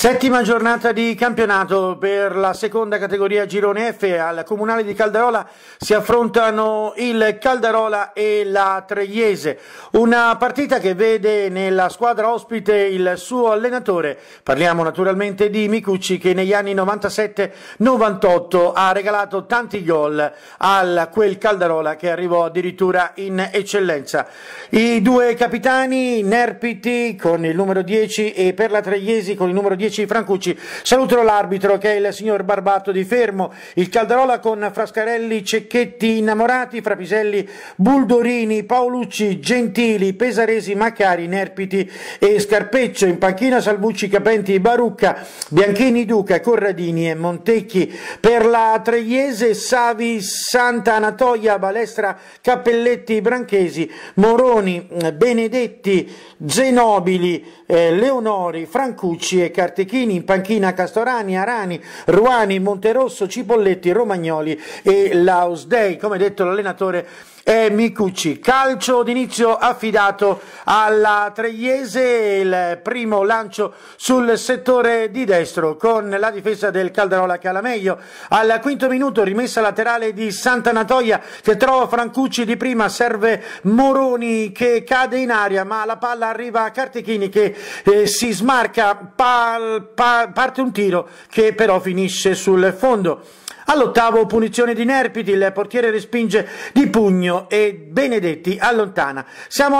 Settima giornata di campionato per la seconda categoria Girone F al Comunale di Caldarola si affrontano il Caldarola e la Tregliese, una partita che vede nella squadra ospite il suo allenatore, parliamo naturalmente di Micucci che negli anni 97-98 ha regalato tanti gol a quel Caldarola che arrivò addirittura in eccellenza. I due capitani Nerpiti con il numero 10 e per la Tregliesi con il numero 10 10 Francucci. Saluterò l'arbitro che è il signor Barbato di Fermo, il Caldarola con Frascarelli, Cecchetti, Innamorati, Frapiselli, Buldorini, Paolucci, Gentili, Pesaresi, Macari, Nerpiti e Scarpeccio. In panchina Salvucci, Capenti, Barucca, Bianchini, Duca, Corradini e Montecchi. Per la Treiese Savi, Santa Anatoia, Balestra, Cappelletti, Branchesi, Moroni, Benedetti, Zenobili, eh, Leonori, Francucci e Carrera. Cartechini, in panchina Castorani, Arani, Ruani, Monterosso, Cipolletti, Romagnoli e Lausdei, come detto l'allenatore e Micucci. Calcio d'inizio affidato alla Treyese, il primo lancio sul settore di destro con la difesa del Caldarola Calameglio. Al quinto minuto rimessa laterale di Sant'Anatoia che trova Francucci di prima, serve Moroni che cade in aria ma la palla arriva a Cartechini che eh, si smarca, pal, pal, parte un tiro che però finisce sul fondo. All'ottavo punizione di Nerpiti, il portiere respinge di pugno e Benedetti allontana. Siamo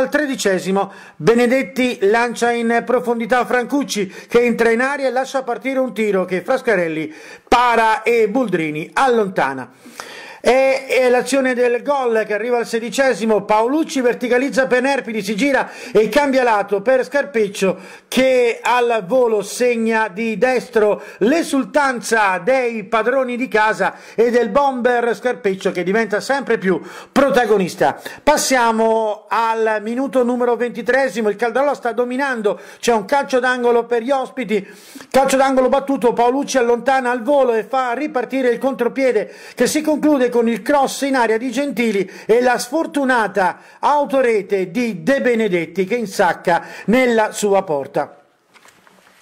al tredicesimo Benedetti lancia in profondità Francucci che entra in aria e lascia partire un tiro che Frascarelli para e Buldrini allontana e, e l'azione del gol che arriva al sedicesimo Paolucci verticalizza Penerpidi si gira e cambia lato per Scarpeccio che al volo segna di destro l'esultanza dei padroni di casa e del bomber Scarpeccio che diventa sempre più protagonista passiamo al minuto numero 23 il Caldalò sta dominando c'è un calcio d'angolo per gli ospiti calcio d'angolo battuto Paolucci allontana al volo e fa ripartire il contropiede che si conclude con il cross in area di Gentili e la sfortunata autorete di De Benedetti che insacca nella sua porta.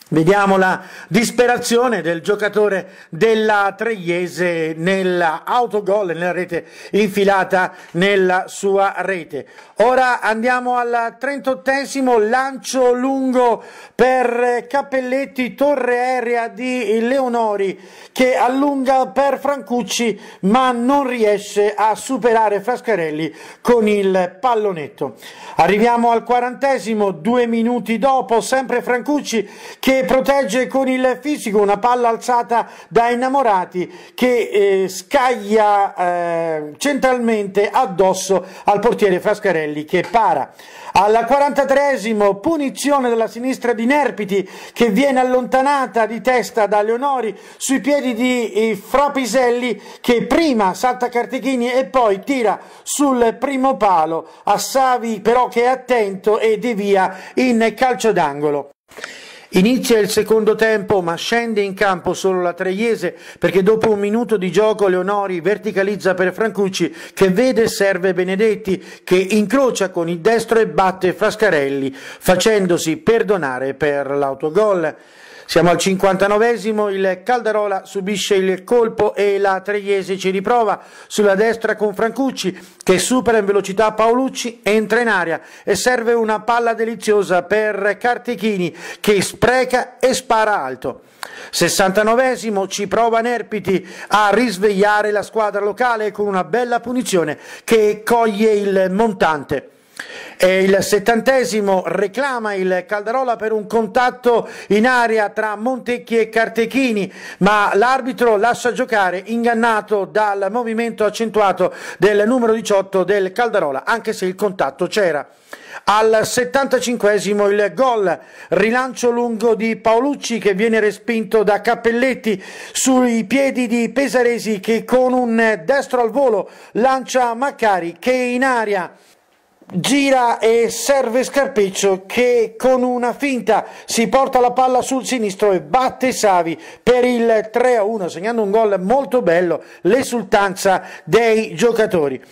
Vediamo la disperazione del giocatore della Tregliese nell'autogol, nella rete infilata nella sua rete. Ora andiamo al 38 lancio lungo per Cappelletti, torre aerea di Leonori che allunga per Francucci ma non riesce a superare Frascarelli con il pallonetto. Arriviamo al 40 due minuti dopo, sempre Francucci che protegge con il fisico una palla alzata da innamorati che eh, scaglia eh, centralmente addosso al portiere Frascarelli che para. Al 43esimo punizione della sinistra di Nerpiti che viene allontanata di testa da Leonori sui piedi di eh, Frapiselli che prima salta Cartichini e poi tira sul primo palo a Savi però che è attento e devia in calcio d'angolo. Inizia il secondo tempo ma scende in campo solo la Treiese perché dopo un minuto di gioco Leonori verticalizza per Francucci che vede serve Benedetti che incrocia con il destro e batte Frascarelli facendosi perdonare per l'autogol. Siamo al 59esimo, il Caldarola subisce il colpo e la Trejese ci riprova sulla destra con Francucci che supera in velocità Paolucci, entra in aria e serve una palla deliziosa per Cartichini che spreca e spara alto. 69esimo ci prova Nerpiti a risvegliare la squadra locale con una bella punizione che coglie il montante. E il settantesimo reclama il Caldarola per un contatto in aria tra Montecchi e Cartechini, ma l'arbitro lascia giocare ingannato dal movimento accentuato del numero 18 del Caldarola, anche se il contatto c'era. Al 75 il gol, rilancio lungo di Paolucci che viene respinto da Cappelletti sui piedi di Pesaresi che con un destro al volo lancia Maccari che in aria gira e serve Scarpeccio che con una finta si porta la palla sul sinistro e batte Savi per il 3-1 segnando un gol molto bello l'esultanza dei giocatori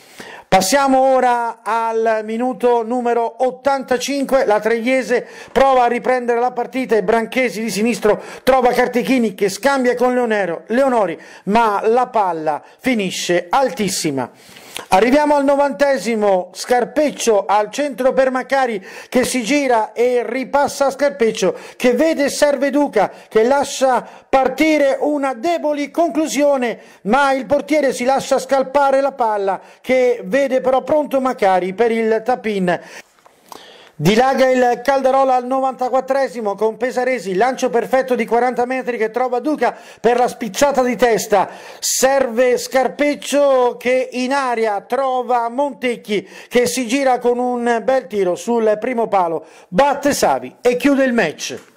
Passiamo ora al minuto numero 85, la Tregliese prova a riprendere la partita e Branchesi di sinistro trova Cartichini che scambia con Leonero, Leonori, ma la palla finisce altissima. Arriviamo al novantesimo, Scarpeccio al centro per Maccari che si gira e ripassa a Scarpeccio che vede serve Duca che lascia partire una debole conclusione ma il portiere si lascia scalpare la palla che vede vede però pronto Macari per il tapin. Dilaga il Calderola al 94esimo con Pesaresi, lancio perfetto di 40 metri che trova Duca per la spizzata di testa, serve Scarpeccio che in aria trova Montecchi che si gira con un bel tiro sul primo palo, batte Savi e chiude il match.